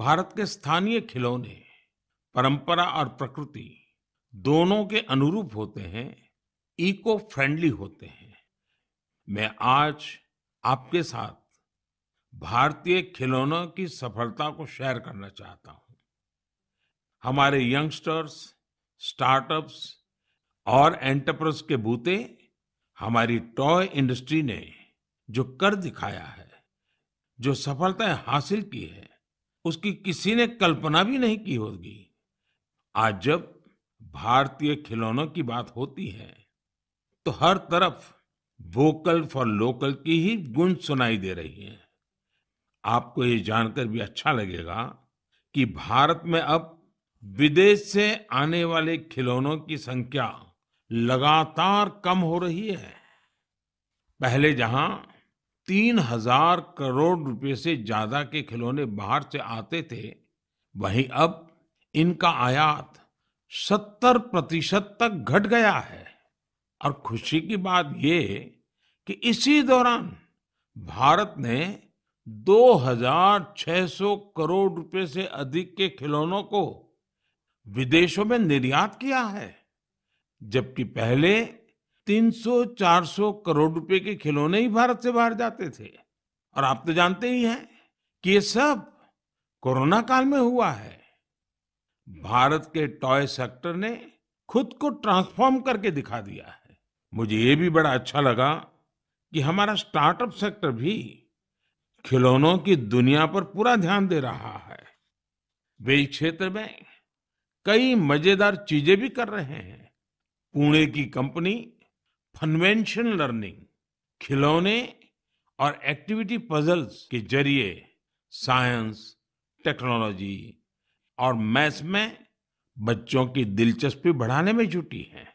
भारत के स्थानीय खिलौने परंपरा और प्रकृति दोनों के अनुरूप होते हैं इको फ्रेंडली होते हैं मैं आज आपके साथ भारतीय खिलौनों की सफलता को शेयर करना चाहता हूं हमारे यंगस्टर्स स्टार्टअप्स और एंटरप्रेस के बूते हमारी टॉय इंडस्ट्री ने जो कर दिखाया है जो सफलताएं हासिल की है उसकी किसी ने कल्पना भी नहीं की होगी आज जब भारतीय खिलौनों की बात होती है तो हर तरफ वोकल फॉर लोकल की ही गूंज सुनाई दे रही है आपको ये जानकर भी अच्छा लगेगा कि भारत में अब विदेश से आने वाले खिलौनों की संख्या लगातार कम हो रही है पहले जहां तीन हजार करोड़ रुपए से ज्यादा के खिलौने बाहर से आते थे वहीं अब इनका आयात सत्तर प्रतिशत तक घट गया है और खुशी की बात ये कि इसी दौरान भारत ने 2,600 करोड़ रुपए से अधिक के खिलौनों को विदेशों में निर्यात किया है जबकि पहले 300-400 करोड़ रुपए के खिलौने ही भारत से बाहर जाते थे और आप तो जानते ही हैं कि ये सब कोरोना काल में हुआ है भारत के टॉय सेक्टर ने खुद को ट्रांसफॉर्म करके दिखा दिया है मुझे ये भी बड़ा अच्छा लगा कि हमारा स्टार्टअप सेक्टर भी खिलौनों की दुनिया पर पूरा ध्यान दे रहा है वे इस क्षेत्र में कई मजेदार चीजें भी कर रहे हैं पुणे की कंपनी कन्वेंशन लर्निंग खिलौने और एक्टिविटी पजल्स के जरिए साइंस टेक्नोलॉजी और मैथ्स में बच्चों की दिलचस्पी बढ़ाने में जुटी है